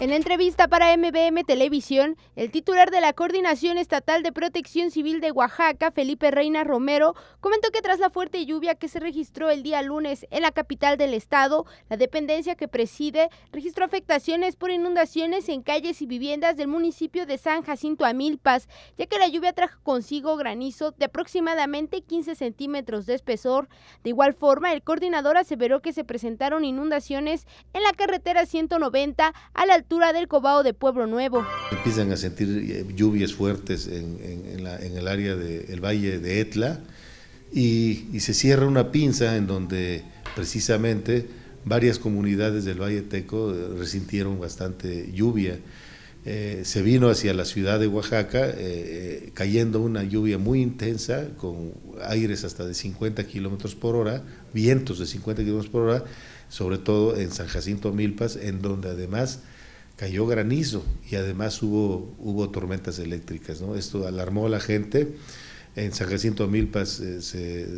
En la entrevista para MBM Televisión, el titular de la Coordinación Estatal de Protección Civil de Oaxaca, Felipe Reina Romero, comentó que tras la fuerte lluvia que se registró el día lunes en la capital del estado, la dependencia que preside registró afectaciones por inundaciones en calles y viviendas del municipio de San Jacinto a Milpas, ya que la lluvia trajo consigo granizo de aproximadamente 15 centímetros de espesor. De igual forma, el coordinador aseveró que se presentaron inundaciones en la carretera 190 a la del Cobao de Pueblo Nuevo. Empiezan a sentir eh, lluvias fuertes en, el área del valle de Etla y, se cierra una pinza en donde precisamente varias comunidades del Valle Teco eh, resintieron bastante lluvia. Eh, se vino hacia la ciudad de Oaxaca cayendo una lluvia muy intensa con aires hasta de 50 kilómetros por hora, vientos de 50 kilómetros por hora, sobre todo en San Jacinto Milpas, en donde además cayó granizo y además hubo, hubo tormentas eléctricas. ¿no? Esto alarmó a la gente. En San Jacinto Milpas eh,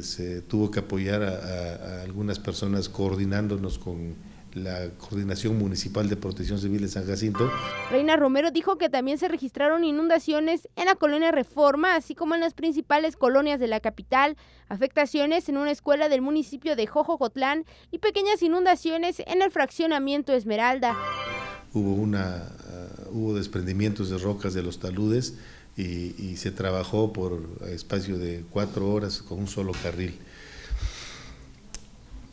se, tuvo que apoyar a, algunas personas coordinándonos con la Coordinación Municipal de Protección Civil de San Jacinto. Reina Romero dijo que también se registraron inundaciones en la colonia Reforma, así como en las principales colonias de la capital, afectaciones en una escuela del municipio de Jojocotlán y pequeñas inundaciones en el fraccionamiento Esmeralda hubo, una, ah, hubo desprendimientos de rocas de los taludes y, se trabajó por espacio de cuatro horas con un solo carril.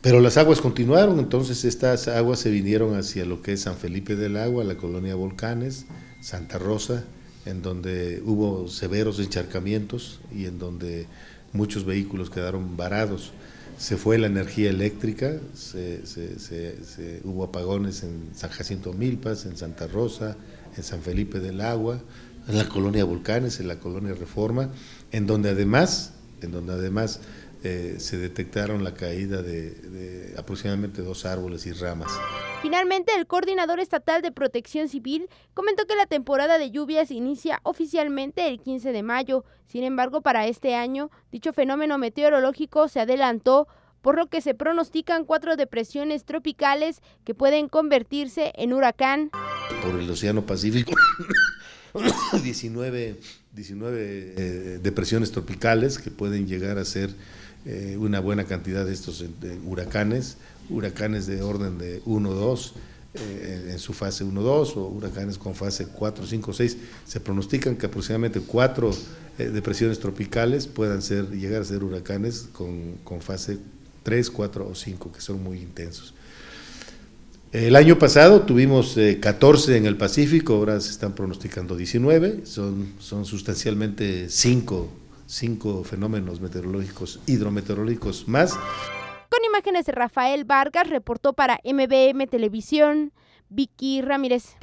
Pero las aguas continuaron, entonces estas aguas se vinieron hacia lo que es San Felipe del Agua, la colonia Volcanes, Santa Rosa, en donde hubo severos encharcamientos y en donde muchos vehículos quedaron varados se fue la energía eléctrica, se, hubo apagones en San Jacinto Milpas, en Santa Rosa, en San Felipe del Agua, en la colonia Volcanes, en la colonia Reforma, en donde además, en donde además eh, se detectaron la caída de, aproximadamente dos árboles y ramas. Finalmente, el coordinador estatal de protección civil comentó que la temporada de lluvias inicia oficialmente el 15 de mayo. Sin embargo, para este año, dicho fenómeno meteorológico se adelantó, por lo que se pronostican cuatro depresiones tropicales que pueden convertirse en huracán. Por el Océano Pacífico, 19, 19 eh, depresiones tropicales que pueden llegar a ser eh, una buena cantidad de estos eh, huracanes, huracanes de orden de 1, 2, eh, en su fase 1, 2, o huracanes con fase 4, 5, 6. Se pronostican que aproximadamente 4 depresiones tropicales puedan ser, llegar a ser huracanes con, fase 3, 4 o 5, que son muy intensos. El año pasado tuvimos 14 en el Pacífico, ahora se están pronosticando 19, son, son sustancialmente 5 cinco fenómenos meteorológicos, hidrometeorológicos más. Con imágenes de Rafael Vargas, reportó para MBM Televisión Vicky Ramírez.